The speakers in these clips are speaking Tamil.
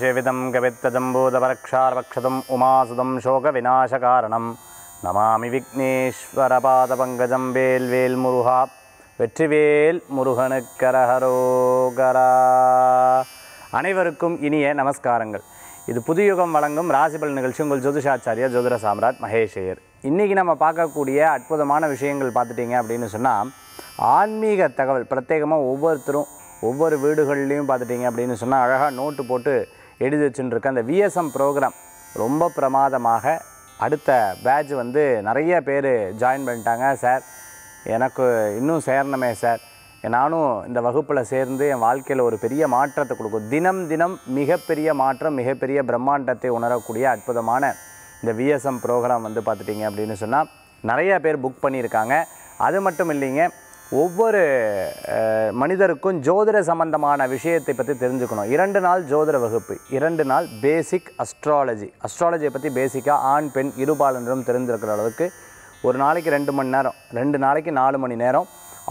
சேவனாதிசேவிதம் கவித்தஜம்பூதபரக்ஷார்வக்ஷதம் உமாசுதம் சோகவிநாசகாரணம் நமாமி பங்கஜம் வேல்வேல் முருகா வெற்றிவேல் முருகனு கரஹரோகரா அனைவருக்கும் இனிய நமஸ்காரங்கள் இது புதுயுகம் வழங்கும் ராசிபல் நிகழ்ச்சி உங்கள் ஜோதிஷாச்சாரியா ஜோதிர சாம்ராட் மகேஷையர் இன்றைக்கி நம்ம பார்க்கக்கூடிய அற்புதமான விஷயங்கள் பார்த்துட்டிங்க அப்படின்னு சொன்னால் ஆன்மீக தகவல் பிரத்யேகமாக ஒவ்வொருத்தரும் ஒவ்வொரு வீடுகள்லேயும் பார்த்துட்டிங்க அப்படின்னு சொன்னால் அழகாக நோட்டு போட்டு எழுதி வச்சுருக்க அந்த விஎஸ்எம் ப்ரோக்ராம் ரொம்ப பிரமாதமாக அடுத்த பேட்ச் வந்து நிறைய பேர் ஜாயின் பண்ணிட்டாங்க சார் எனக்கு இன்னும் சேரணுமே சார் நானும் இந்த வகுப்பில் சேர்ந்து என் வாழ்க்கையில் ஒரு பெரிய மாற்றத்தை கொடுக்கும் தினம் தினம் மிகப்பெரிய மாற்றம் மிகப்பெரிய பிரம்மாண்டத்தை உணரக்கூடிய அற்புதமான இந்த விஎஸ்எம் ப்ரோக்ராம் வந்து பார்த்துட்டிங்க அப்படின்னு சொன்னால் நிறையா பேர் புக் பண்ணியிருக்காங்க அது மட்டும் இல்லைங்க ஒவ்வொரு மனிதருக்கும் ஜோதிட சம்பந்தமான விஷயத்தை பற்றி தெரிஞ்சுக்கணும் இரண்டு நாள் ஜோதிட வகுப்பு இரண்டு நாள் பேசிக் அஸ்ட்ராலஜி அஸ்ட்ராலஜியை பற்றி பேசிக்காக ஆண் பெண் இருபாலனரும் தெரிஞ்சிருக்கிற அளவுக்கு ஒரு நாளைக்கு ரெண்டு மணி நேரம் ரெண்டு நாளைக்கு நாலு மணி நேரம்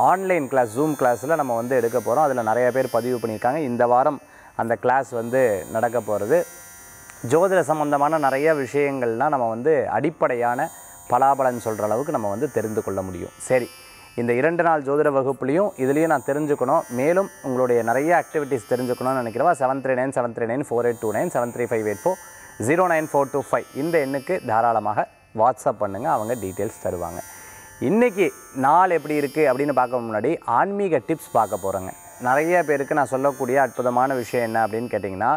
ஆன்லைன் கிளாஸ் ஜூம் கிளாஸில் நம்ம வந்து எடுக்க போகிறோம் அதில் நிறைய பேர் பதிவு பண்ணியிருக்காங்க இந்த வாரம் அந்த கிளாஸ் வந்து நடக்க போகிறது ஜோதிட சம்மந்தமான நிறைய விஷயங்கள்லாம் நம்ம வந்து அடிப்படையான பலாபலன் சொல்கிற அளவுக்கு நம்ம வந்து தெரிந்து கொள்ள முடியும் சரி இந்த இரண்டு நாள் ஜோதிட வகுப்புலையும் இதுலேயும் நான் தெரிஞ்சுக்கணும் மேலும் உங்களுடைய நிறைய ஆக்டிவிட்டீஸ் தெரிஞ்சுக்கணும்னு நினைக்கிறவா seven three nine seven three nine four eight two nine seven three five eight four zero nine four two five இந்த எண்ணுக்கு தாராளமாக வாட்ஸ்அப் பண்ணுங்கள் அவங்க டீட்டெயில்ஸ் தருவாங்க இன்றைக்கி நாள் எப்படி இருக்குது அப்படின்னு பார்க்க முன்னாடி ஆன்மீக டிப்ஸ் பார்க்க போகிறேங்க நிறைய பேருக்கு நான் சொல்லக்கூடிய அற்புதமான விஷயம் என்ன அப்படின்னு கேட்டிங்கன்னா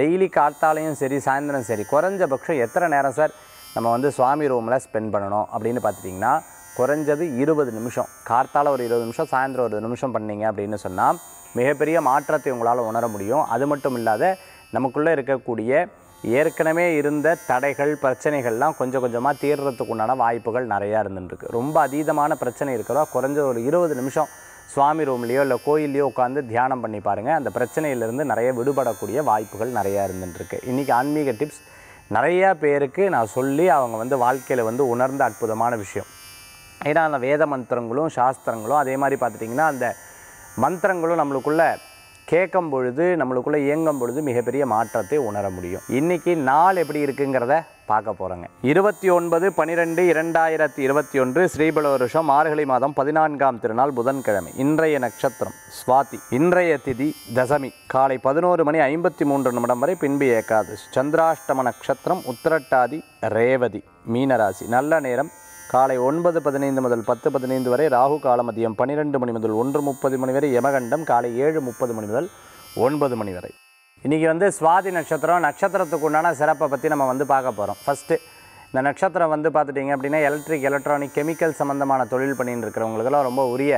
டெய்லி காத்தாலையும் சரி சாயந்தரம் சரி குறைஞ்சபட்சம் எத்தனை நேரம் சார் நம்ம வந்து சுவாமி ரூமில் ஸ்பெண்ட் பண்ணணும் அப்படின்னு பார்த்துட்டிங்கன்னா குறைஞ்சது இருபது நிமிஷம் கார்த்தால் ஒரு இருபது நிமிஷம் சாயந்தரம் ஒரு நிமிஷம் பண்ணிங்க அப்படின்னு சொன்னால் மிகப்பெரிய மாற்றத்தை உங்களால் உணர முடியும் அது மட்டும் இல்லாத நமக்குள்ளே இருக்கக்கூடிய ஏற்கனவே இருந்த தடைகள் பிரச்சனைகள்லாம் கொஞ்சம் கொஞ்சமாக தீர்றதுக்கு உண்டான வாய்ப்புகள் நிறையா இருந்துருக்கு ரொம்ப அதீதமான பிரச்சனை இருக்கிறதோ குறைஞ்ச ஒரு இருபது நிமிஷம் சுவாமி ரூம்லேயோ இல்லை கோயில்லையோ உட்காந்து தியானம் பண்ணி பாருங்கள் அந்த பிரச்சனையிலேருந்து நிறைய விடுபடக்கூடிய வாய்ப்புகள் நிறையா இருந்துருக்கு இன்றைக்கி ஆன்மீக டிப்ஸ் நிறையா பேருக்கு நான் சொல்லி அவங்க வந்து வாழ்க்கையில் வந்து உணர்ந்த அற்புதமான விஷயம் ஏன்னா அந்த வேத மந்திரங்களும் சாஸ்திரங்களும் அதே மாதிரி பார்த்துட்டிங்கன்னா அந்த மந்திரங்களும் நம்மளுக்குள்ளே கேட்கும் பொழுது நம்மளுக்குள்ளே இயங்கும் பொழுது மிகப்பெரிய மாற்றத்தை உணர முடியும் இன்றைக்கி நாள் எப்படி இருக்குங்கிறத பார்க்க போகிறோங்க இருபத்தி ஒன்பது பன்னிரெண்டு இரண்டாயிரத்தி இருபத்தி ஒன்று ஸ்ரீபல வருஷம் ஆறுகளை மாதம் பதினான்காம் திருநாள் புதன்கிழமை இன்றைய நட்சத்திரம் சுவாதி இன்றைய திதி தசமி காலை பதினோரு மணி ஐம்பத்தி மூன்று நிமிடம் வரை பின்பு ஏகாதசி சந்திராஷ்டம நட்சத்திரம் உத்திரட்டாதி ரேவதி மீனராசி நல்ல நேரம் காலை ஒன்பது பதினைந்து முதல் பத்து பதினைந்து வரை ராகு கால மதியம் பன்னிரெண்டு மணி முதல் ஒன்று முப்பது மணி வரை யமகண்டம் காலை ஏழு முப்பது மணி முதல் ஒன்பது மணி வரை இன்றைக்கி வந்து சுவாதி நட்சத்திரம் நட்சத்திரத்துக்கு உண்டான சிறப்பை பற்றி நம்ம வந்து பார்க்க போகிறோம் ஃபஸ்ட்டு இந்த நட்சத்திரம் வந்து பார்த்துட்டிங்க அப்படின்னா எலக்ட்ரிக் எலக்ட்ரானிக் கெமிக்கல் சம்மந்தமான தொழில் பண்ணிட்டு இருக்கிறவங்களுக்கெல்லாம் ரொம்ப உரிய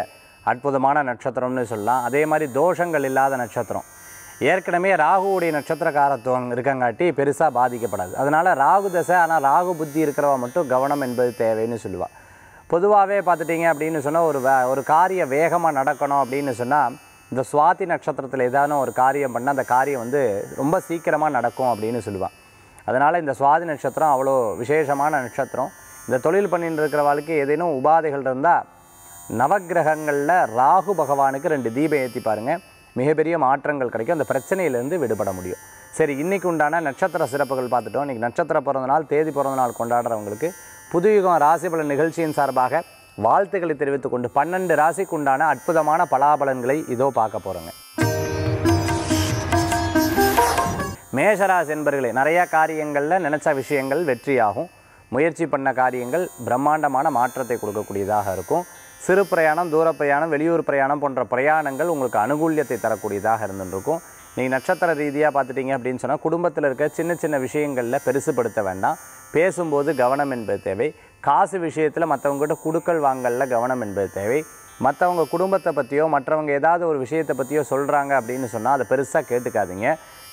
அற்புதமான நட்சத்திரம்னு சொல்லலாம் அதே மாதிரி தோஷங்கள் இல்லாத நட்சத்திரம் ஏற்கனவே ராகுவுடைய நட்சத்திரக்காரத்துவம் இருக்கங்காட்டி பெருசாக பாதிக்கப்படாது அதனால் ராகு தசை ஆனால் ராகு புத்தி இருக்கிறவா மட்டும் கவனம் என்பது தேவைன்னு சொல்லுவாள் பொதுவாகவே பார்த்துட்டிங்க அப்படின்னு சொன்னால் ஒரு ஒரு காரியம் வேகமாக நடக்கணும் அப்படின்னு சொன்னால் இந்த சுவாதி நட்சத்திரத்தில் ஏதானும் ஒரு காரியம் பண்ணால் அந்த காரியம் வந்து ரொம்ப சீக்கிரமாக நடக்கும் அப்படின்னு சொல்லுவான் அதனால் இந்த சுவாதி நட்சத்திரம் அவ்வளோ விசேஷமான நட்சத்திரம் இந்த தொழில் பண்ணிட்டு இருக்கிற வாழ்க்கை ஏதேனும் உபாதைகள் இருந்தால் நவகிரகங்களில் ராகு பகவானுக்கு ரெண்டு தீபம் ஏற்றி பாருங்கள் மிகப்பெரிய மாற்றங்கள் கிடைக்கும் அந்த பிரச்சனையிலேருந்து விடுபட முடியும் சரி இன்றைக்கு உண்டான நட்சத்திர சிறப்புகள் பார்த்துட்டோம் இன்றைக்கி நட்சத்திர பிறந்தநாள் தேதி பிறந்தநாள் கொண்டாடுறவங்களுக்கு புதுயுகம் ராசிபலன் நிகழ்ச்சியின் சார்பாக வாழ்த்துக்களை தெரிவித்துக் கொண்டு பன்னெண்டு ராசிக்கு உண்டான அற்புதமான பலாபலன்களை இதோ பார்க்க போகிறோங்க மேஷராசி என்பர்களே நிறையா காரியங்களில் நினச்ச விஷயங்கள் வெற்றியாகும் முயற்சி பண்ண காரியங்கள் பிரம்மாண்டமான மாற்றத்தை கொடுக்கக்கூடியதாக இருக்கும் சிறு பிரயாணம் தூர பிரயாணம் வெளியூர் பிரயாணம் போன்ற பிரயாணங்கள் உங்களுக்கு அனுகூல்யத்தை தரக்கூடியதாக இருந்துருக்கும் நீங்கள் நட்சத்திர ரீதியாக பார்த்துட்டீங்க அப்படின்னு சொன்னால் குடும்பத்தில் இருக்க சின்ன சின்ன விஷயங்களில் பெருசுப்படுத்த வேண்டாம் பேசும்போது கவனம் என்பது தேவை காசு விஷயத்தில் மற்றவங்ககிட்ட குடுக்கல் வாங்கலில் கவனம் என்பது தேவை மற்றவங்க குடும்பத்தை பற்றியோ மற்றவங்க ஏதாவது ஒரு விஷயத்தை பற்றியோ சொல்கிறாங்க அப்படின்னு சொன்னால் அதை பெருசாக கேட்டுக்காதீங்க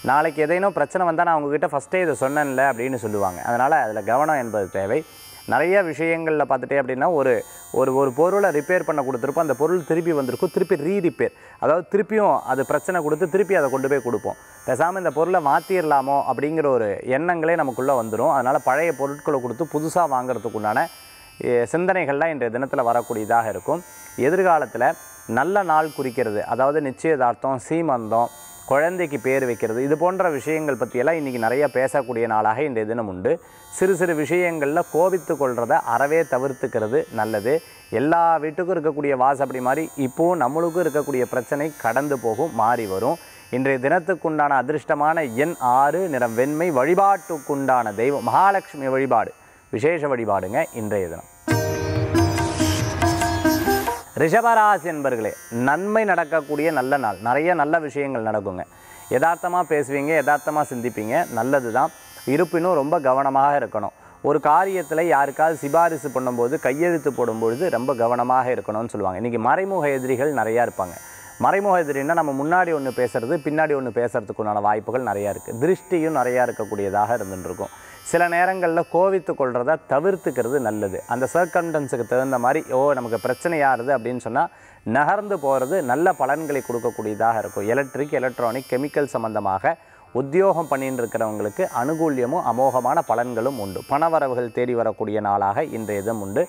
நாளைக்கு எதேனும் பிரச்சனை வந்தால் நான் உங்ககிட்ட ஃபஸ்ட்டே இதை சொன்னேன்ல அப்படின்னு சொல்லுவாங்க அதனால் அதில் கவனம் என்பது தேவை நிறைய விஷயங்களில் பார்த்துட்டே அப்படின்னா ஒரு ஒரு ஒரு பொருளை ரிப்பேர் பண்ண கொடுத்துருப்போம் அந்த பொருள் திருப்பி வந்திருக்கும் திருப்பி ரீ ரிப்பேர் அதாவது திருப்பியும் அது பிரச்சனை கொடுத்து திருப்பி அதை கொண்டு போய் கொடுப்போம் பேசாமல் இந்த பொருளை மாற்றிடலாமோ அப்படிங்கிற ஒரு எண்ணங்களே நமக்குள்ளே வந்துடும் அதனால் பழைய பொருட்களை கொடுத்து புதுசாக வாங்குறதுக்கு உண்டான சிந்தனைகள்லாம் இன்றைய தினத்தில் வரக்கூடியதாக இருக்கும் எதிர்காலத்தில் நல்ல நாள் குறிக்கிறது அதாவது நிச்சயதார்த்தம் சீமந்தம் குழந்தைக்கு பேர் வைக்கிறது இது போன்ற விஷயங்கள் பற்றியெல்லாம் இன்றைக்கி நிறையா பேசக்கூடிய நாளாக இன்றைய தினம் உண்டு சிறு சிறு விஷயங்களில் கோபித்து கொள்கிறத அறவே தவிர்த்துக்கிறது நல்லது எல்லா வீட்டுக்கும் இருக்கக்கூடிய அப்படி மாதிரி இப்போவும் நம்மளுக்கும் இருக்கக்கூடிய பிரச்சனை கடந்து போகும் மாறி வரும் இன்றைய தினத்துக்குண்டான அதிர்ஷ்டமான எண் ஆறு நிறம் வெண்மை வழிபாட்டுக்குண்டான தெய்வம் மகாலட்சுமி வழிபாடு விசேஷ வழிபாடுங்க இன்றைய தினம் ரிஷபராசி என்பர்களே நன்மை நடக்கக்கூடிய நல்ல நாள் நிறைய நல்ல விஷயங்கள் நடக்குங்க யதார்த்தமாக பேசுவீங்க யதார்த்தமாக சிந்திப்பீங்க நல்லது தான் இருப்பினும் ரொம்ப கவனமாக இருக்கணும் ஒரு காரியத்தில் யாருக்காவது சிபாரிசு பண்ணும்போது கையெழுத்து போடும்பொழுது ரொம்ப கவனமாக இருக்கணும்னு சொல்லுவாங்க இன்றைக்கி மறைமுக எதிரிகள் நிறையா இருப்பாங்க மறைமுக எதிரின்னா நம்ம முன்னாடி ஒன்று பேசுகிறது பின்னாடி ஒன்று உண்டான வாய்ப்புகள் நிறையா இருக்குது திருஷ்டியும் நிறையா இருக்கக்கூடியதாக இருந்துருக்கும் சில நேரங்களில் கோவித்து கொள்கிறத தவிர்த்துக்கிறது நல்லது அந்த சர்க்கண்டன்ஸுக்கு தகுந்த மாதிரி ஓ நமக்கு பிரச்சனையாகுது அப்படின்னு சொன்னால் நகர்ந்து போகிறது நல்ல பலன்களை கொடுக்கக்கூடியதாக இருக்கும் எலக்ட்ரிக் எலக்ட்ரானிக் கெமிக்கல் சம்மந்தமாக உத்தியோகம் பண்ணிட்டு இருக்கிறவங்களுக்கு அனுகூல்யமும் அமோகமான பலன்களும் உண்டு பணவரவுகள் தேடி வரக்கூடிய நாளாக இன்றைய இதம் உண்டு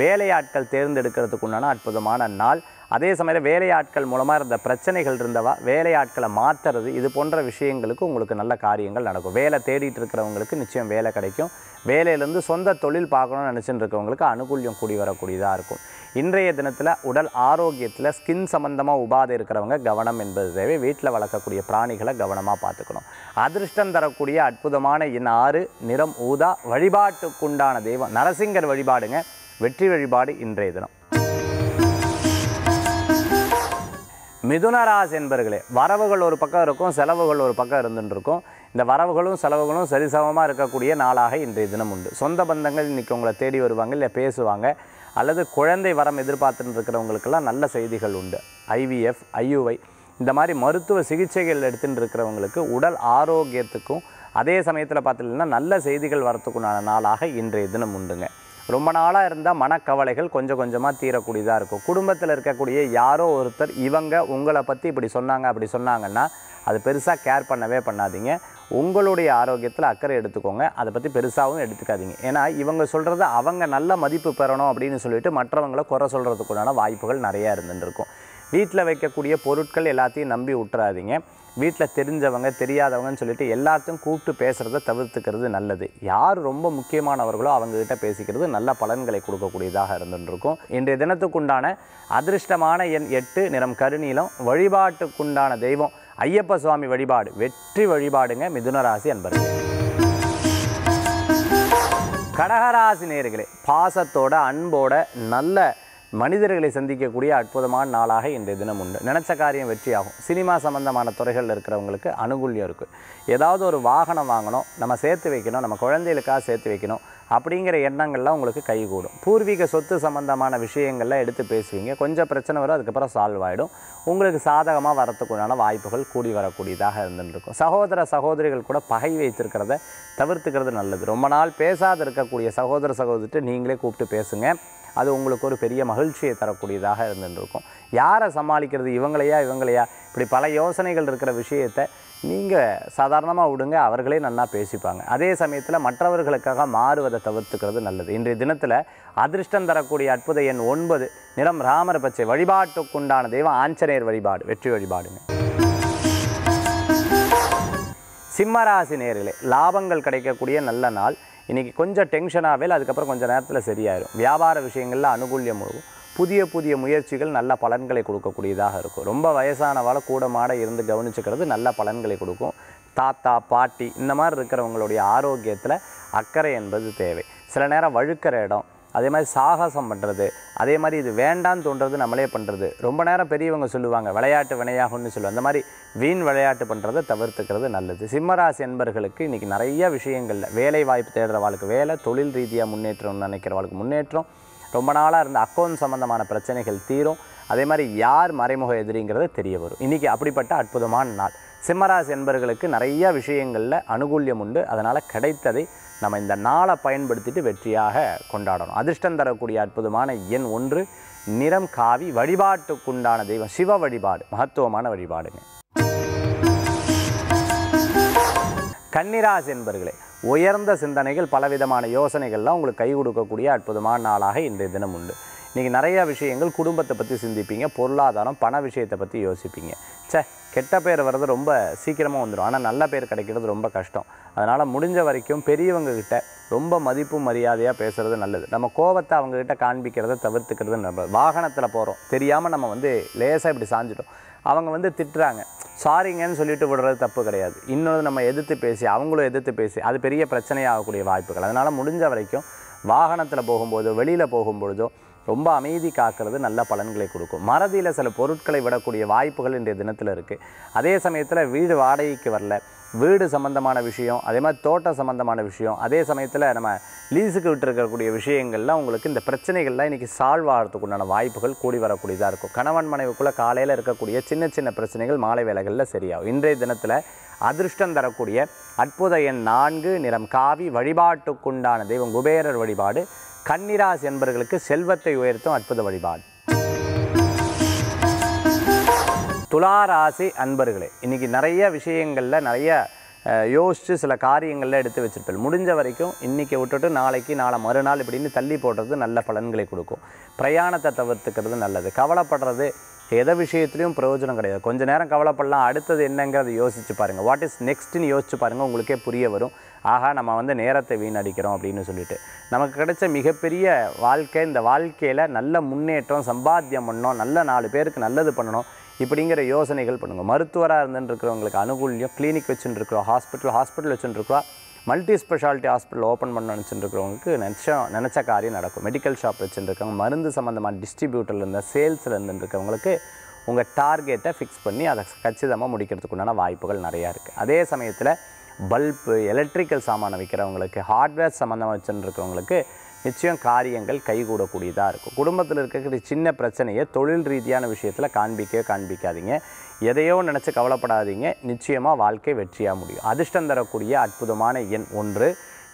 வேலையாட்கள் தேர்ந்தெடுக்கிறதுக்கு உண்டான அற்புதமான நாள் அதே சமயம் வேலையாட்கள் மூலமாக இருந்த பிரச்சனைகள் இருந்தவா வேலையாட்களை மாற்றுறது இது போன்ற விஷயங்களுக்கு உங்களுக்கு நல்ல காரியங்கள் நடக்கும் வேலை தேடிட்டு இருக்கிறவங்களுக்கு நிச்சயம் வேலை கிடைக்கும் வேலையிலேருந்து சொந்த தொழில் பார்க்கணும்னு நினச்சிட்டு இருக்கவங்களுக்கு அனுகூல்யம் கூடி வரக்கூடியதாக இருக்கும் இன்றைய தினத்தில் உடல் ஆரோக்கியத்தில் ஸ்கின் சம்மந்தமாக உபாதை இருக்கிறவங்க கவனம் என்பது தேவை வீட்டில் வளர்க்கக்கூடிய பிராணிகளை கவனமாக பார்த்துக்கணும் அதிர்ஷ்டம் தரக்கூடிய அற்புதமான இன் ஆறு நிறம் ஊதா வழிபாட்டுக்குண்டான தெய்வம் நரசிங்கர் வழிபாடுங்க வெற்றி வழிபாடு இன்றைய தினம் மிதுனராசி என்பர்களே வரவுகள் ஒரு பக்கம் இருக்கும் செலவுகள் ஒரு பக்கம் இருந்துருக்கும் இந்த வரவுகளும் செலவுகளும் சரிசமமாக இருக்கக்கூடிய நாளாக இன்றைய தினம் உண்டு சொந்த பந்தங்கள் இன்றைக்கி உங்களை தேடி வருவாங்க இல்லை பேசுவாங்க அல்லது குழந்தை வரம் எதிர்பார்த்துட்டு இருக்கிறவங்களுக்கெல்லாம் நல்ல செய்திகள் உண்டு ஐவிஎஃப் ஐயுவை இந்த மாதிரி மருத்துவ சிகிச்சைகள் எடுத்துகிட்டு இருக்கிறவங்களுக்கு உடல் ஆரோக்கியத்துக்கும் அதே சமயத்தில் பார்த்துட்டிங்கன்னா நல்ல செய்திகள் வரத்துக்குண்டான நாளாக இன்றைய தினம் உண்டுங்க ரொம்ப நாளாக இருந்தால் மனக்கவலைகள் கொஞ்சம் கொஞ்சமாக தீரக்கூடியதாக இருக்கும் குடும்பத்தில் இருக்கக்கூடிய யாரோ ஒருத்தர் இவங்க உங்களை பற்றி இப்படி சொன்னாங்க அப்படி சொன்னாங்கன்னா அது பெருசாக கேர் பண்ணவே பண்ணாதீங்க உங்களுடைய ஆரோக்கியத்தில் அக்கறை எடுத்துக்கோங்க அதை பற்றி பெருசாகவும் எடுத்துக்காதீங்க ஏன்னா இவங்க சொல்கிறது அவங்க நல்ல மதிப்பு பெறணும் அப்படின்னு சொல்லிட்டு மற்றவங்களை குறை சொல்கிறதுக்குண்டான வாய்ப்புகள் நிறையா இருந்துருக்கும் வீட்டில் வைக்கக்கூடிய பொருட்கள் எல்லாத்தையும் நம்பி விட்டுறாதீங்க வீட்டில் தெரிஞ்சவங்க தெரியாதவங்கன்னு சொல்லிட்டு எல்லாத்தையும் கூப்பிட்டு பேசுகிறத தவிர்த்துக்கிறது நல்லது யார் ரொம்ப முக்கியமானவர்களோ அவங்கக்கிட்ட பேசிக்கிறது நல்ல பலன்களை கொடுக்கக்கூடியதாக இருந்துருக்கும் இன்றைய தினத்துக்குண்டான அதிர்ஷ்டமான எண் எட்டு நிறம் கருணீலம் வழிபாட்டுக்குண்டான தெய்வம் ஐயப்ப சுவாமி வழிபாடு வெற்றி வழிபாடுங்க மிதுனராசி அன்பர்கள் கடகராசி நேர்களே பாசத்தோட அன்போட நல்ல மனிதர்களை சந்திக்கக்கூடிய அற்புதமான நாளாக இன்றைய தினம் உண்டு நினச்ச காரியம் வெற்றியாகும் சினிமா சம்மந்தமான துறைகளில் இருக்கிறவங்களுக்கு அனுகூல்யம் இருக்குது ஏதாவது ஒரு வாகனம் வாங்கணும் நம்ம சேர்த்து வைக்கணும் நம்ம குழந்தைகளுக்காக சேர்த்து வைக்கணும் அப்படிங்கிற எண்ணங்கள்லாம் உங்களுக்கு கைகூடும் பூர்வீக சொத்து சம்மந்தமான விஷயங்கள்லாம் எடுத்து பேசுவீங்க கொஞ்சம் பிரச்சனை வரும் அதுக்கப்புறம் சால்வ் ஆகிடும் உங்களுக்கு சாதகமாக வரத்துக்குண்டான வாய்ப்புகள் கூடி வரக்கூடியதாக இருந்துருக்கும் சகோதர சகோதரிகள் கூட பகை வைத்திருக்கிறத தவிர்த்துக்கிறது நல்லது ரொம்ப நாள் பேசாத இருக்கக்கூடிய சகோதர சகோதரிட்டு நீங்களே கூப்பிட்டு பேசுங்க அது உங்களுக்கு ஒரு பெரிய மகிழ்ச்சியை தரக்கூடியதாக இருந்துருக்கும் யாரை சமாளிக்கிறது இவங்களையா இவங்களையா இப்படி பல யோசனைகள் இருக்கிற விஷயத்தை நீங்கள் சாதாரணமாக விடுங்க அவர்களே நல்லா பேசிப்பாங்க அதே சமயத்தில் மற்றவர்களுக்காக மாறுவதை தவிர்த்துக்கிறது நல்லது இன்றைய தினத்தில் அதிர்ஷ்டம் தரக்கூடிய அற்புத எண் ஒன்பது நிறம் ராமர் பச்சை வழிபாட்டுக்குண்டான தெய்வம் ஆஞ்சநேயர் வழிபாடு வெற்றி வழிபாடுங்க சிம்மராசி நேரிலே லாபங்கள் கிடைக்கக்கூடிய நல்ல நாள் இன்றைக்கி கொஞ்சம் டென்ஷனாகவே அதுக்கப்புறம் கொஞ்சம் நேரத்தில் சரியாயிடும் வியாபார விஷயங்களில் அனுகூல்யம் உழுவும் புதிய புதிய முயற்சிகள் நல்ல பலன்களை கொடுக்கக்கூடியதாக இருக்கும் ரொம்ப வயசானவால் கூட மாட இருந்து கவனிச்சுக்கிறது நல்ல பலன்களை கொடுக்கும் தாத்தா பாட்டி இந்த மாதிரி இருக்கிறவங்களுடைய ஆரோக்கியத்தில் அக்கறை என்பது தேவை சில நேரம் வழுக்கிற இடம் அதே மாதிரி சாகசம் பண்ணுறது அதே மாதிரி இது வேண்டான்னு தோன்றது நம்மளே பண்ணுறது ரொம்ப நேரம் பெரியவங்க சொல்லுவாங்க விளையாட்டு வினையாகும்னு சொல்லுவாங்க அந்த மாதிரி வீண் விளையாட்டு பண்ணுறதை தவிர்த்துக்கிறது நல்லது சிம்மராசி என்பர்களுக்கு இன்றைக்கி நிறைய விஷயங்களில் வேலை வாய்ப்பு தேடுறவாளுக்கு வேலை தொழில் ரீதியாக முன்னேற்றம்னு நினைக்கிறவாளுக்கு முன்னேற்றம் ரொம்ப நாளாக இருந்த அக்கௌண்ட் சம்மந்தமான பிரச்சனைகள் தீரும் அதே மாதிரி யார் மறைமுக எதிரிங்கிறது தெரிய வரும் இன்றைக்கி அப்படிப்பட்ட அற்புதமான நாள் சிம்மராசி என்பர்களுக்கு நிறைய விஷயங்களில் அனுகூல்யம் உண்டு அதனால் கிடைத்ததை நம்ம இந்த நாளை பயன்படுத்திட்டு வெற்றியாக கொண்டாடணும் அதிர்ஷ்டம் தரக்கூடிய அற்புதமான எண் ஒன்று நிறம் காவி வழிபாட்டுக்குண்டான தெய்வம் சிவ வழிபாடு மகத்துவமான வழிபாடுங்க கன்னிராசி என்பர்களே உயர்ந்த சிந்தனைகள் பலவிதமான யோசனைகள்லாம் உங்களுக்கு கை கொடுக்கக்கூடிய அற்புதமான நாளாக இன்றைய தினம் உண்டு நீங்கள் நிறையா விஷயங்கள் குடும்பத்தை பற்றி சிந்திப்பீங்க பொருளாதாரம் பண விஷயத்தை பற்றி யோசிப்பீங்க சே கெட்ட பேர் வர்றது ரொம்ப சீக்கிரமாக வந்துடும் ஆனால் நல்ல பேர் கிடைக்கிறது ரொம்ப கஷ்டம் அதனால் முடிஞ்ச வரைக்கும் பெரியவங்கக்கிட்ட ரொம்ப மதிப்பு மரியாதையாக பேசுகிறது நல்லது நம்ம கோவத்தை அவங்கக்கிட்ட காண்பிக்கிறத தவிர்த்துக்கிறது நம்ம வாகனத்தில் போகிறோம் தெரியாமல் நம்ம வந்து லேசாக இப்படி சாஞ்சிட்டோம் அவங்க வந்து திட்டுறாங்க சாரிங்கன்னு சொல்லிட்டு விடுறது தப்பு கிடையாது இன்னொரு நம்ம எதிர்த்து பேசி அவங்களும் எதிர்த்து பேசி அது பெரிய பிரச்சனையாகக்கூடிய வாய்ப்புகள் அதனால் முடிஞ்ச வரைக்கும் வாகனத்தில் போகும்போதோ வெளியில் போகும்பொழுதோ ரொம்ப அமைதி காக்கிறது நல்ல பலன்களை கொடுக்கும் மறதியில் சில பொருட்களை விடக்கூடிய வாய்ப்புகள் இன்றைய தினத்தில் இருக்குது அதே சமயத்தில் வீடு வாடகைக்கு வரல வீடு சம்மந்தமான விஷயம் அதே மாதிரி தோட்டம் சம்மந்தமான விஷயம் அதே சமயத்தில் நம்ம லீஸுக்கு விட்டுருக்கக்கூடிய விஷயங்கள்லாம் உங்களுக்கு இந்த பிரச்சனைகள்லாம் இன்றைக்கி சால்வ் ஆகிறதுக்குண்டான வாய்ப்புகள் கூடி வரக்கூடியதாக இருக்கும் கணவன் மனைவிக்குள்ளே காலையில் இருக்கக்கூடிய சின்ன சின்ன பிரச்சனைகள் மாலை வேலைகளில் சரியாகும் இன்றைய தினத்தில் அதிர்ஷ்டம் தரக்கூடிய அற்புத எண் நான்கு நிறம் காவி வழிபாட்டுக்குண்டான தெய்வம் குபேரர் வழிபாடு கன்னிராசி என்பர்களுக்கு செல்வத்தை உயர்த்தும் அற்புத வழிபாடு துளாராசி அன்பர்களே இன்றைக்கி நிறைய விஷயங்களில் நிறைய யோசித்து சில காரியங்களில் எடுத்து வச்சுருப்பேன் முடிஞ்ச வரைக்கும் இன்றைக்கி விட்டுட்டு நாளைக்கு நாளை மறுநாள் இப்படின்னு தள்ளி போடுறது நல்ல பலன்களை கொடுக்கும் பிரயாணத்தை தவிர்த்துக்கிறது நல்லது கவலைப்படுறது எதை விஷயத்துலையும் பிரயோஜனம் கிடையாது கொஞ்சம் நேரம் கவலைப்படலாம் அடுத்தது என்னங்கிறத யோசித்து பாருங்கள் வாட் இஸ் நெக்ஸ்ட்டுன்னு யோசிச்சு பாருங்கள் உங்களுக்கே புரிய வரும் ஆகா நம்ம வந்து நேரத்தை வீணடிக்கிறோம் அப்படின்னு சொல்லிட்டு நமக்கு கிடைச்ச மிகப்பெரிய வாழ்க்கை இந்த வாழ்க்கையில் நல்ல முன்னேற்றம் சம்பாத்தியம் பண்ணணும் நல்ல நாலு பேருக்கு நல்லது பண்ணணும் இப்படிங்கிற யோசனைகள் பண்ணுங்கள் மருத்துவராக இருந்துருக்கிறவங்களுக்கு அனுகூலியம் கிளினிக் வச்சுட்டுருக்குறோம் ஹாஸ்பிட்டல் ஹாஸ்பிட்டல் வச்சுட்டுருக்குறோம் மல்டி ஸ்பெஷாலிட்டி ஹாஸ்பிட்டல் ஓப்பன் பண்ண நினச்சிருக்கிறவங்களுக்கு நினச்ச நினச்ச காரியம் நடக்கும் மெடிக்கல் ஷாப் வச்சுருக்கவங்க மருந்து சம்மந்தமான டிஸ்ட்ரிபியூட்டரில் இருந்த சேல்ஸில் இருந்துருக்கவங்களுக்கு உங்கள் டார்கெட்டை ஃபிக்ஸ் பண்ணி அதை கச்சிதமாக முடிக்கிறதுக்கு உண்டான வாய்ப்புகள் நிறையா இருக்குது அதே சமயத்தில் பல்பு எலக்ட்ரிக்கல் சாமானை விற்கிறவங்களுக்கு ஹார்ட்வேர் சம்மந்தமாக இருக்கிறவங்களுக்கு நிச்சயம் காரியங்கள் கைகூடக்கூடியதாக இருக்கும் குடும்பத்தில் இருக்கக்கூடிய சின்ன பிரச்சனையை தொழில் ரீதியான விஷயத்தில் காண்பிக்கவே காண்பிக்காதீங்க எதையோ நினச்சி கவலைப்படாதீங்க நிச்சயமாக வாழ்க்கை வெற்றியாக முடியும் அதிர்ஷ்டம் தரக்கூடிய அற்புதமான எண் ஒன்று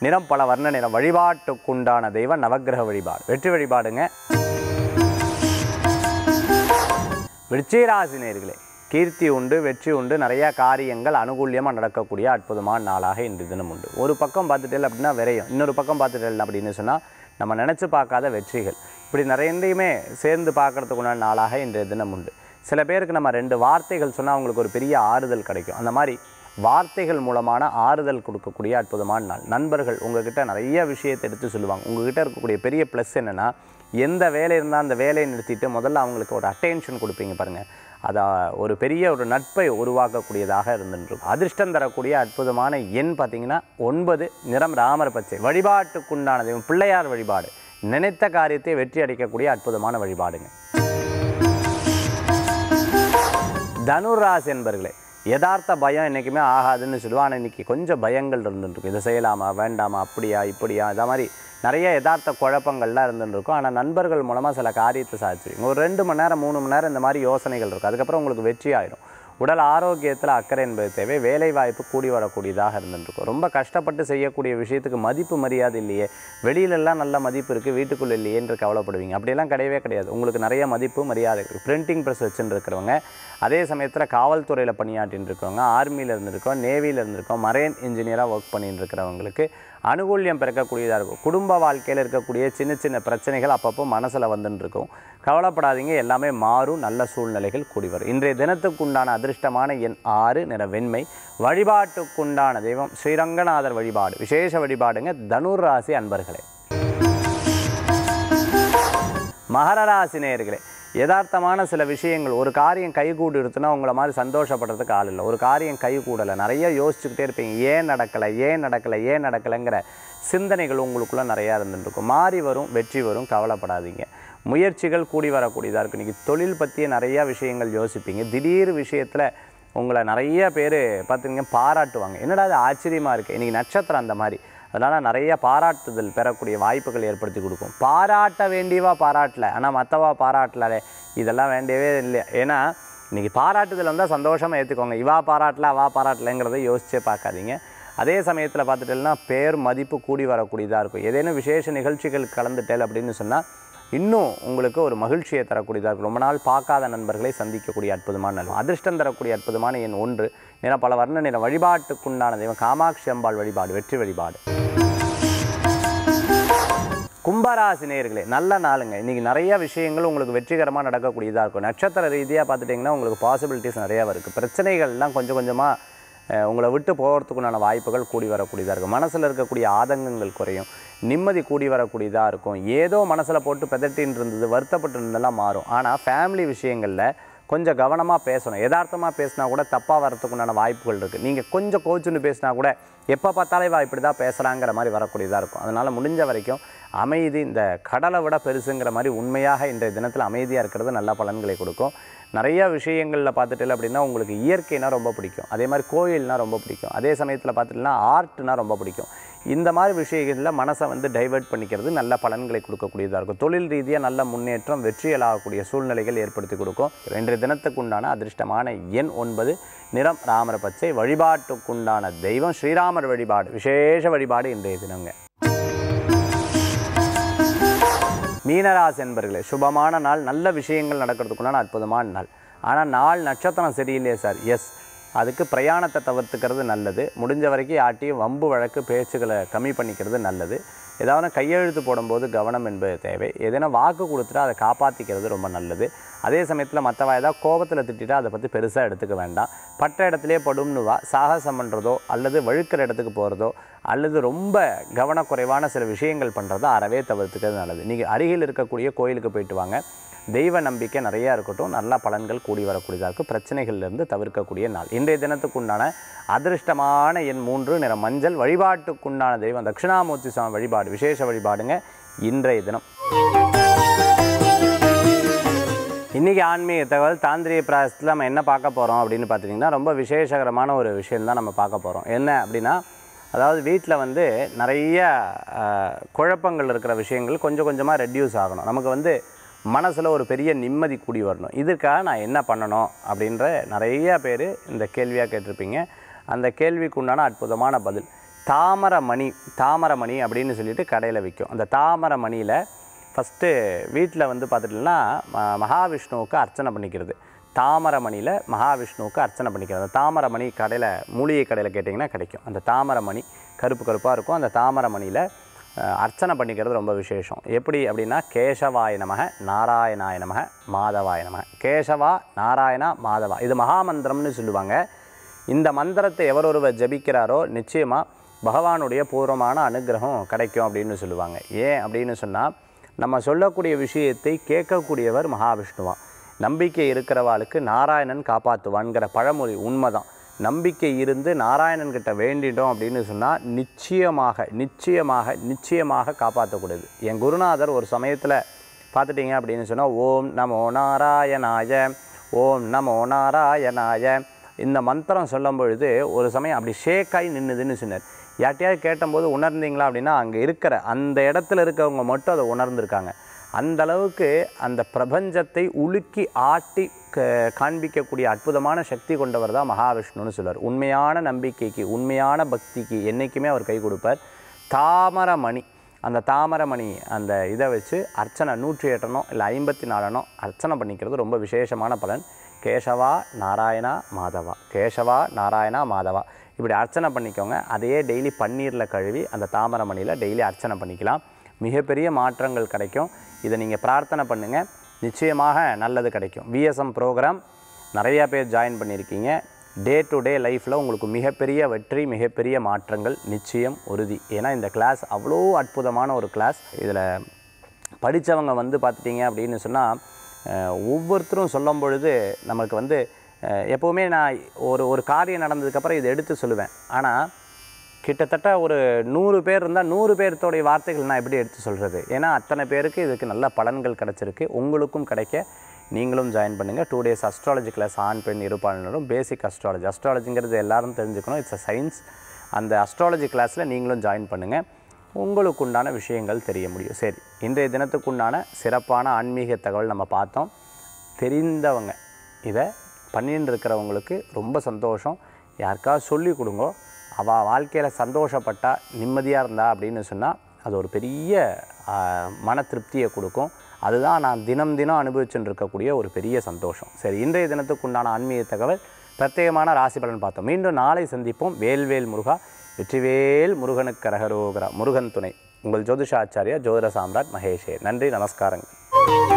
நிறம் பல வர்ண நிறம் வழிபாட்டுக்குண்டான தெய்வம் நவகிரக வழிபாடு வெற்றி வழிபாடுங்க விருச்சிகராசி கீர்த்தி உண்டு வெற்றி உண்டு நிறையா காரியங்கள் அனுகூலியமாக நடக்கக்கூடிய அற்புதமான நாளாக இன்று தினம் உண்டு ஒரு பக்கம் இல்லை அப்படின்னா விரையும் இன்னொரு பக்கம் இல்லை அப்படின்னு சொன்னால் நம்ம நினச்சி பார்க்காத வெற்றிகள் இப்படி நிறையந்தையுமே சேர்ந்து பார்க்குறதுக்குண்டான நாளாக இன்றைய தினம் உண்டு சில பேருக்கு நம்ம ரெண்டு வார்த்தைகள் சொன்னால் அவங்களுக்கு ஒரு பெரிய ஆறுதல் கிடைக்கும் அந்த மாதிரி வார்த்தைகள் மூலமான ஆறுதல் கொடுக்கக்கூடிய அற்புதமான நாள் நண்பர்கள் உங்ககிட்ட நிறைய விஷயத்தை எடுத்து சொல்லுவாங்க உங்ககிட்ட இருக்கக்கூடிய பெரிய ப்ளஸ் என்னென்னா எந்த வேலை இருந்தால் அந்த வேலையை நிறுத்திட்டு முதல்ல அவங்களுக்கு ஒரு அட்டென்ஷன் கொடுப்பீங்க பாருங்கள் அதை ஒரு பெரிய ஒரு நட்பை உருவாக்கக்கூடியதாக இருந்துருக்கும் அதிர்ஷ்டம் தரக்கூடிய அற்புதமான எண் பார்த்திங்கன்னா ஒன்பது நிறம் ராமர் பச்சை வழிபாட்டுக்குண்டானது பிள்ளையார் வழிபாடு நினைத்த காரியத்தை வெற்றி அடைக்கக்கூடிய அற்புதமான வழிபாடுங்க தனுராசி என்பர்களே யதார்த்த பயம் என்றைக்குமே ஆகாதுன்னு சொல்லுவான் ஆனால் இன்றைக்கி கொஞ்சம் பயங்கள் இருந்துட்டுருக்கும் இதை செய்யலாமா வேண்டாமா அப்படியா இப்படியா இதை மாதிரி நிறைய யதார்த்த குழப்பங்கள்லாம் இருந்துட்டுருக்கும் ஆனால் நண்பர்கள் மூலமாக சில காரியத்தை சாதிச்சிருக்கீங்க ஒரு ரெண்டு மணி நேரம் மூணு மணி நேரம் இந்த மாதிரி யோசனைகள் இருக்கும் அதுக்கப்புறம் உங்களுக்கு வெற்றி ஆயிடும் உடல் ஆரோக்கியத்தில் அக்கறை என்பது தேவை வேலை வாய்ப்பு கூடி வரக்கூடியதாக இருந்துருக்கும் ரொம்ப கஷ்டப்பட்டு செய்யக்கூடிய விஷயத்துக்கு மதிப்பு மரியாதை இல்லையே வெளியிலலாம் நல்ல மதிப்பு இருக்குது வீட்டுக்குள்ளே இல்லையே என்று கவலைப்படுவீங்க அப்படியெல்லாம் கிடையவே கிடையாது உங்களுக்கு நிறைய மதிப்பு மரியாதை இருக்குது பிரிண்டிங் ப்ரெஸ் வச்சுன்னு இருக்கிறவங்க அதே சமயத்தில் காவல்துறையில் பணியாற்றின்னு இருக்கிறவங்க ஆர்மியில் இருந்திருக்கோம் நேவியில் இருந்திருக்கோம் மரேன் இன்ஜினியராக ஒர்க் பண்ணிட்டு இருக்கிறவங்களுக்கு அனுகூல்யம் பிறக்கக்கூடியதாக இருக்கும் குடும்ப வாழ்க்கையில் இருக்கக்கூடிய சின்ன சின்ன பிரச்சனைகள் அப்பப்போ மனசில் வந்துட்டுருக்கும் கவலைப்படாதீங்க எல்லாமே மாறும் நல்ல சூழ்நிலைகள் கூடி வரும் இன்றைய தினத்துக்குண்டான அதிர்ஷ்டமான எண் ஆறு நிற வெண்மை வழிபாட்டுக்குண்டான தெய்வம் ஸ்ரீரங்கநாதர் வழிபாடு விசேஷ வழிபாடுங்க தனுர் ராசி அன்பர்களே மகர ராசி நேயர்களே யதார்த்தமான சில விஷயங்கள் ஒரு காரியம் கைகூடு எடுத்துன்னா உங்களை மாதிரி சந்தோஷப்படுறதுக்கு ஆள் இல்லை ஒரு காரியம் கூடலை நிறைய யோசிச்சுக்கிட்டே இருப்பீங்க ஏன் நடக்கலை ஏன் நடக்கலை ஏன் நடக்கலைங்கிற சிந்தனைகள் உங்களுக்குள்ளே நிறையா இருந்துட்டுருக்கும் மாறி வரும் வெற்றி வரும் கவலைப்படாதீங்க முயற்சிகள் கூடி வரக்கூடியதாக இருக்கும் இன்றைக்கி தொழில் பற்றிய நிறையா விஷயங்கள் யோசிப்பீங்க திடீர் விஷயத்தில் உங்களை நிறைய பேர் பார்த்துங்க பாராட்டுவாங்க என்னடா அது ஆச்சரியமாக இருக்குது இன்றைக்கி நட்சத்திரம் அந்த மாதிரி அதனால் நிறைய பாராட்டுதல் பெறக்கூடிய வாய்ப்புகள் ஏற்படுத்தி கொடுக்கும் பாராட்ட வேண்டியவா பாராட்டலை ஆனால் மற்றவா பாராட்டலாலே இதெல்லாம் வேண்டியவே இல்லை ஏன்னா இன்றைக்கி பாராட்டுதல் வந்தால் சந்தோஷமாக ஏற்றுக்கோங்க இவா பாராட்டல அவா பாராட்டலைங்கிறத யோசிச்சே பார்க்காதீங்க அதே சமயத்தில் பார்த்துட்டேன்னா பேர் மதிப்பு கூடி வரக்கூடியதாக இருக்கும் ஏதேனும் விசேஷ நிகழ்ச்சிகள் கலந்துட்டேல் அப்படின்னு சொன்னால் இன்னும் உங்களுக்கு ஒரு மகிழ்ச்சியை தரக்கூடியதாக இருக்கும் ரொம்ப நாள் பார்க்காத நண்பர்களை சந்திக்கக்கூடிய அற்புதமான அதிர்ஷ்டம் தரக்கூடிய அற்புதமான எண் ஒன்று ஏன்னா பல வர்ண நிலை வழிபாட்டுக்குண்டான தெய்வம் காமாட்சி அம்பாள் வழிபாடு வெற்றி வழிபாடு கும்பராசி நேர்களே நல்ல நாளுங்க இன்றைக்கி நிறைய விஷயங்கள் உங்களுக்கு வெற்றிகரமாக நடக்கக்கூடியதாக இருக்கும் நட்சத்திர ரீதியாக பார்த்துட்டிங்கன்னா உங்களுக்கு பாசிபிலிட்டிஸ் நிறையா இருக்குது பிரச்சனைகள்லாம் கொஞ்சம் கொஞ்சமாக உங்களை விட்டு போகிறதுக்குண்டான வாய்ப்புகள் கூடி வரக்கூடியதாக இருக்கும் மனசில் இருக்கக்கூடிய ஆதங்கங்கள் குறையும் நிம்மதி கூடி வரக்கூடியதாக இருக்கும் ஏதோ மனசில் போட்டு பிதட்டின்னு இருந்தது வருத்தப்பட்டு இருந்ததெல்லாம் மாறும் ஆனால் ஃபேமிலி விஷயங்களில் கொஞ்சம் கவனமாக பேசணும் எதார்த்தமாக பேசினா கூட தப்பாக வரத்துக்குண்டான வாய்ப்புகள் இருக்குது நீங்கள் கொஞ்சம் கோச்சுன்னு பேசினா கூட எப்போ பார்த்தாலே இவா இப்படி தான் பேசுகிறாங்கிற மாதிரி வரக்கூடியதாக இருக்கும் அதனால் முடிஞ்ச வரைக்கும் அமைதி இந்த கடலை விட பெருசுங்கிற மாதிரி உண்மையாக இன்றைய தினத்தில் அமைதியாக இருக்கிறது நல்ல பலன்களை கொடுக்கும் நிறையா விஷயங்களில் பார்த்துட்டு அப்படின்னா உங்களுக்கு இயற்கைனா ரொம்ப பிடிக்கும் அதே மாதிரி கோயில்னால் ரொம்ப பிடிக்கும் அதே சமயத்தில் பார்த்துட்டுனா ஆர்ட்னா ரொம்ப பிடிக்கும் இந்த மாதிரி விஷயங்களில் மனசை வந்து டைவெர்ட் பண்ணிக்கிறது நல்ல பலன்களை கொடுக்கக்கூடியதாக இருக்கும் தொழில் ரீதியாக நல்ல முன்னேற்றம் வெற்றியலாகக்கூடிய சூழ்நிலைகள் ஏற்படுத்தி கொடுக்கும் இன்றைய தினத்துக்குண்டான அதிர்ஷ்டமான எண் ஒன்பது நிறம் ராமர பச்சை வழிபாட்டுக்குண்டான தெய்வம் ஸ்ரீராமர் வழிபாடு விசேஷ வழிபாடு இன்றைய தினங்க மீனராசி என்பர்களே சுபமான நாள் நல்ல விஷயங்கள் நடக்கிறதுக்குண்டான அற்புதமான நாள் ஆனால் நாள் நட்சத்திரம் சரியில்லையே சார் எஸ் அதுக்கு பிரயாணத்தை தவிர்த்துக்கிறது நல்லது முடிஞ்ச வரைக்கும் யார்ட்டையும் வம்பு வழக்கு பேச்சுகளை கம்மி பண்ணிக்கிறது நல்லது ஏதாவது கையெழுத்து போடும்போது கவனம் என்பது தேவை எதனா வாக்கு கொடுத்துட்டா அதை காப்பாற்றிக்கிறது ரொம்ப நல்லது அதே சமயத்தில் மற்றவா ஏதாவது கோபத்தில் திட்டிட்டா அதை பற்றி பெருசாக எடுத்துக்க வேண்டாம் பட்ட இடத்துலேயே படும்னுவா சாகசம் பண்ணுறதோ அல்லது வழுக்கிற இடத்துக்கு போகிறதோ அல்லது ரொம்ப கவனக்குறைவான சில விஷயங்கள் பண்ணுறதோ அறவே தவிர்த்துக்கிறது நல்லது நீங்கள் அருகில் இருக்கக்கூடிய கோயிலுக்கு போயிட்டு வாங்க தெய்வ நம்பிக்கை நிறையா இருக்கட்டும் நல்ல பலன்கள் கூடி வரக்கூடியதாக இருக்குது பிரச்சனைகள்லேருந்து தவிர்க்கக்கூடிய நாள் இன்றைய தினத்துக்குண்டான அதிர்ஷ்டமான எண் மூன்று நிற மஞ்சள் வழிபாட்டுக்குண்டான தெய்வம் தட்சிணாமூர்த்தி சுவாமி வழிபாடு விசேஷ வழிபாடுங்க இன்றைய தினம் இன்றைக்கி ஆன்மீக தகவல் தாந்திரிய பிராயத்தில் நம்ம என்ன பார்க்க போகிறோம் அப்படின்னு பார்த்துட்டிங்கன்னா ரொம்ப விசேஷகரமான ஒரு விஷயந்தான் நம்ம பார்க்க போகிறோம் என்ன அப்படின்னா அதாவது வீட்டில் வந்து நிறைய குழப்பங்கள் இருக்கிற விஷயங்கள் கொஞ்சம் கொஞ்சமாக ரெடியூஸ் ஆகணும் நமக்கு வந்து மனசில் ஒரு பெரிய நிம்மதி கூடி வரணும் இதுக்காக நான் என்ன பண்ணணும் அப்படின்ற நிறையா பேர் இந்த கேள்வியாக கேட்டிருப்பீங்க அந்த கேள்விக்கு உண்டான அற்புதமான பதில் தாமரை மணி தாமரை மணி அப்படின்னு சொல்லிட்டு கடையில் விற்கும் அந்த தாமரை மணியில் ஃபஸ்ட்டு வீட்டில் வந்து பார்த்துட்டுன்னா மகாவிஷ்ணுவுக்கு அர்ச்சனை பண்ணிக்கிறது தாமரமணியில் மகாவிஷ்ணுவுக்கு அர்ச்சனை பண்ணிக்கிறது அந்த தாமரமணி கடையில் மூலிகை கடையில் கேட்டிங்கன்னா கிடைக்கும் அந்த தாமரமணி கருப்பு கருப்பாக இருக்கும் அந்த தாமரமணியில் அர்ச்சனை பண்ணிக்கிறது ரொம்ப விசேஷம் எப்படி அப்படின்னா கேசவாய நமக நாராயணாய நமக மாதவாய நமக கேசவா நாராயணா மாதவா இது மகாமந்திரம்னு சொல்லுவாங்க இந்த மந்திரத்தை எவர் ஒருவர் ஜபிக்கிறாரோ நிச்சயமாக பகவானுடைய பூர்வமான அனுகிரகம் கிடைக்கும் அப்படின்னு சொல்லுவாங்க ஏன் அப்படின்னு சொன்னால் நம்ம சொல்லக்கூடிய விஷயத்தை கேட்கக்கூடியவர் மகாவிஷ்ணுவான் நம்பிக்கை இருக்கிறவாளுக்கு நாராயணன் காப்பாற்றுவான்கிற பழமொழி உண்மைதான் நம்பிக்கை இருந்து நாராயணன்கிட்ட வேண்டிட்டோம் அப்படின்னு சொன்னால் நிச்சயமாக நிச்சயமாக நிச்சயமாக காப்பாற்றக்கூடாது என் குருநாதர் ஒரு சமயத்தில் பார்த்துட்டிங்க அப்படின்னு சொன்னால் ஓம் நமோ நாராயணாய ஓம் நமோ நாராயணாய இந்த மந்திரம் சொல்லும் பொழுது ஒரு சமயம் அப்படி ஷேக்காகி நின்றுதுன்னு சொன்னார் யார்ட்டையாவது கேட்டபோது உணர்ந்தீங்களா அப்படின்னா அங்கே இருக்கிற அந்த இடத்துல இருக்கவங்க மட்டும் அதை உணர்ந்திருக்காங்க அந்த அளவுக்கு அந்த பிரபஞ்சத்தை உலுக்கி ஆட்டி காண்பிக்கக்கூடிய அற்புதமான சக்தி கொண்டவர் தான் மகாவிஷ்ணுன்னு சொல்லுவார் உண்மையான நம்பிக்கைக்கு உண்மையான பக்திக்கு என்றைக்குமே அவர் கை கொடுப்பார் தாமரமணி அந்த தாமரமணி அந்த இதை வச்சு அர்ச்சனை நூற்றி எட்டனோ இல்லை ஐம்பத்தி நாலனோ அர்ச்சனை பண்ணிக்கிறது ரொம்ப விசேஷமான பலன் கேசவா நாராயணா மாதவா கேசவா நாராயணா மாதவா இப்படி அர்ச்சனை பண்ணிக்கோங்க அதையே டெய்லி பன்னீரில் கழுவி அந்த தாமரமணியில் டெய்லி அர்ச்சனை பண்ணிக்கலாம் மிகப்பெரிய மாற்றங்கள் கிடைக்கும் இதை நீங்கள் பிரார்த்தனை பண்ணுங்கள் நிச்சயமாக நல்லது கிடைக்கும் விஎஸ்எம் ப்ரோக்ராம் நிறையா பேர் ஜாயின் பண்ணியிருக்கீங்க டே டு டே லைஃப்பில் உங்களுக்கு மிகப்பெரிய வெற்றி மிகப்பெரிய மாற்றங்கள் நிச்சயம் உறுதி ஏன்னா இந்த கிளாஸ் அவ்வளோ அற்புதமான ஒரு கிளாஸ் இதில் படித்தவங்க வந்து பார்த்துட்டிங்க அப்படின்னு சொன்னால் ஒவ்வொருத்தரும் சொல்லும் பொழுது நம்மளுக்கு வந்து எப்போவுமே நான் ஒரு ஒரு காரியம் நடந்ததுக்கப்புறம் இதை எடுத்து சொல்லுவேன் ஆனால் கிட்டத்தட்ட ஒரு நூறு பேர் இருந்தால் நூறு பேர்த்தோடைய வார்த்தைகள் நான் எப்படி எடுத்து சொல்கிறது ஏன்னா அத்தனை பேருக்கு இதுக்கு நல்ல பலன்கள் கிடச்சிருக்கு உங்களுக்கும் கிடைக்க நீங்களும் ஜாயின் பண்ணுங்கள் டூ டேஸ் அஸ்ட்ராலஜி கிளாஸ் ஆண் பெண் இருப்பாளரும் பேசிக் அஸ்ட்ராலஜி அஸ்ட்ராலஜிங்கிறது எல்லாரும் தெரிஞ்சுக்கணும் இட்ஸ் அ சயின்ஸ் அந்த அஸ்ட்ராலஜி கிளாஸில் நீங்களும் ஜாயின் பண்ணுங்கள் உங்களுக்கு உண்டான விஷயங்கள் தெரிய முடியும் சரி இன்றைய உண்டான சிறப்பான ஆன்மீக தகவல் நம்ம பார்த்தோம் தெரிந்தவங்க இதை பண்ணின்னு இருக்கிறவங்களுக்கு ரொம்ப சந்தோஷம் யாருக்காவது சொல்லி கொடுங்கோ அவள் வாழ்க்கையில் சந்தோஷப்பட்டா நிம்மதியாக இருந்தா அப்படின்னு சொன்னால் அது ஒரு பெரிய மன திருப்தியை கொடுக்கும் அதுதான் நான் தினம் தினம் அனுபவிச்சுட்டு இருக்கக்கூடிய ஒரு பெரிய சந்தோஷம் சரி இன்றைய தினத்துக்கு உண்டான ஆன்மீக தகவல் பிரத்யேகமான ராசி பலன் பார்த்தோம் மீண்டும் நாளை சந்திப்போம் வேல்வேல் முருகா வெற்றிவேல் முருகனுக்கு ரகரோகரா முருகன் துணை உங்கள் ஜோதிஷாச்சாரியா ஜோதிட சாம்ராட் மகேஷே நன்றி நமஸ்காரங்கள்